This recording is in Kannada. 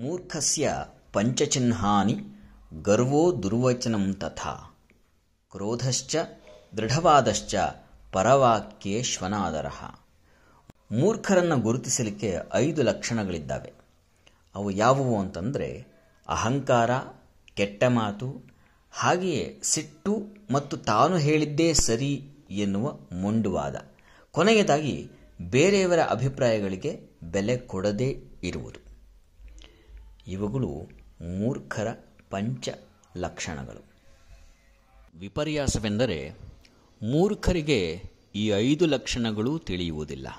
ಮೂರ್ಖಸ್ಯ ಪಂಚಚಿಹ್ನಾನಿ ಗರ್ವೋ ದುರ್ವಚನಂ ತಥಾ ಕ್ರೋಧಶ್ಚ ದೃಢವಾದಶ್ಚ ಪರವಾಕ್ಯೆ ಮೂರ್ಖರನ್ನು ಗುರುತಿಸಲಿಕ್ಕೆ ಐದು ಲಕ್ಷಣಗಳಿದ್ದಾವೆ ಅವು ಯಾವುವು ಅಂತಂದರೆ ಅಹಂಕಾರ ಕೆಟ್ಟ ಮಾತು ಹಾಗೆಯೇ ಸಿಟ್ಟು ಮತ್ತು ತಾನು ಹೇಳಿದ್ದೇ ಸರಿ ಎನ್ನುವ ಮೊಂಡುವಾದ ಕೊನೆಯದಾಗಿ ಬೇರೆಯವರ ಅಭಿಪ್ರಾಯಗಳಿಗೆ ಬೆಲೆ ಕೊಡದೇ ಇರುವುದು ಇವುಗಳು ಮೂರ್ಖರ ಪಂಚ ಲಕ್ಷಣಗಳು ವಿಪರ್ಯಾಸವೆಂದರೆ ಮೂರ್ಖರಿಗೆ ಈ ಐದು ಲಕ್ಷಣಗಳು ತಿಳಿಯುವುದಿಲ್ಲ